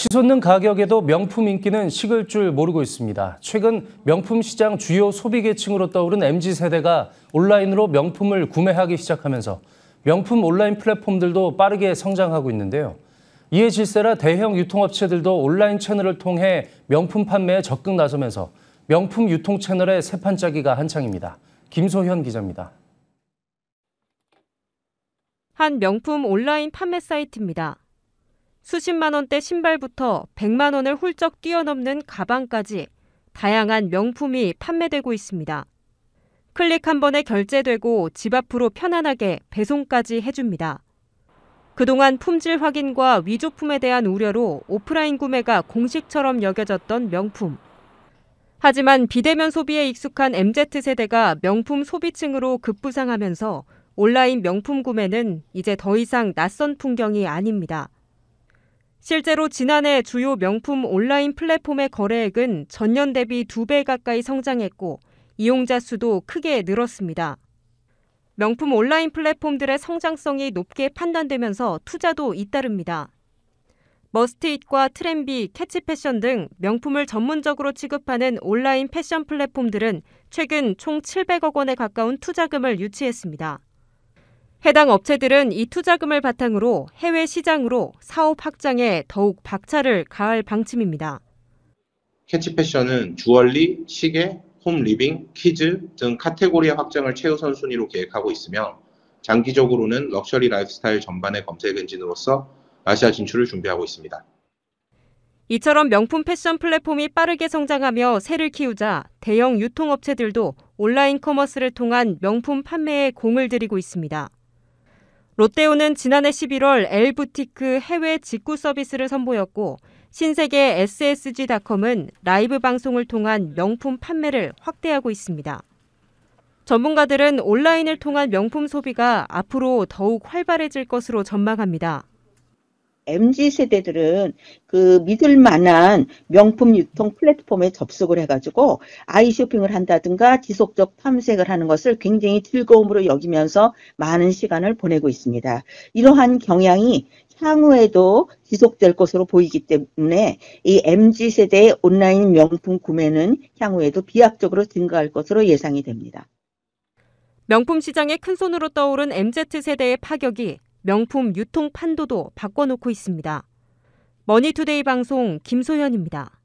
치솟는 가격에도 명품 인기는 식을 줄 모르고 있습니다. 최근 명품 시장 주요 소비 계층으로 떠오른 MZ 세대가 온라인으로 명품을 구매하기 시작하면서 명품 온라인 플랫폼들도 빠르게 성장하고 있는데요. 이에 질세라 대형 유통업체들도 온라인 채널을 통해 명품 판매에 적극 나서면서 명품 유통 채널의 새판짜기가 한창입니다. 김소현 기자입니다. 한 명품 온라인 판매 사이트입니다. 수십만 원대 신발부터 100만 원을 훌쩍 뛰어넘는 가방까지 다양한 명품이 판매되고 있습니다. 클릭 한 번에 결제되고 집 앞으로 편안하게 배송까지 해줍니다. 그동안 품질 확인과 위조품에 대한 우려로 오프라인 구매가 공식처럼 여겨졌던 명품. 하지만 비대면 소비에 익숙한 MZ세대가 명품 소비층으로 급부상하면서 온라인 명품 구매는 이제 더 이상 낯선 풍경이 아닙니다. 실제로 지난해 주요 명품 온라인 플랫폼의 거래액은 전년 대비 두 배 가까이 성장했고 이용자 수도 크게 늘었습니다. 명품 온라인 플랫폼들의 성장성이 높게 판단되면서 투자도 잇따릅니다. 머스트잇과 트렌비, 캐치패션 등 명품을 전문적으로 취급하는 온라인 패션 플랫폼들은 최근 총 700억 원에 가까운 투자금을 유치했습니다. 해당 업체들은 이 투자금을 바탕으로 해외 시장으로 사업 확장에 더욱 박차를 가할 방침입니다. 캐치 패션은 주얼리, 시계, 홈 리빙, 키즈 등 카테고리의 확장을 최우선 순위로 계획하고 있으며 장기적으로는 럭셔리 라이프스타일 전반의 검색 엔진으로서 아시아 진출을 준비하고 있습니다. 이처럼 명품 패션 플랫폼이 빠르게 성장하며 새를 키우자 대형 유통업체들도 온라인 커머스를 통한 명품 판매에 공을 들이고 있습니다. 롯데오는 지난해 11월 엘부티크 해외 직구 서비스를 선보였고 신세계 ssg닷컴은 라이브 방송을 통한 명품 판매를 확대하고 있습니다. 전문가들은 온라인을 통한 명품 소비가 앞으로 더욱 활발해질 것으로 전망합니다. MZ 세대들은 그 믿을 만한 명품 유통 플랫폼에 접속을 해가지고 아이 쇼핑을 한다든가 지속적 탐색을 하는 것을 굉장히 즐거움으로 여기면서 많은 시간을 보내고 있습니다. 이러한 경향이 향후에도 지속될 것으로 보이기 때문에 이 MZ 세대의 온라인 명품 구매는 향후에도 비약적으로 증가할 것으로 예상이 됩니다. 명품 시장의 큰 손으로 떠오른 MZ 세대의 파격이 명품 유통 판도도 바꿔놓고 있습니다. 머니투데이 방송 김소연입니다.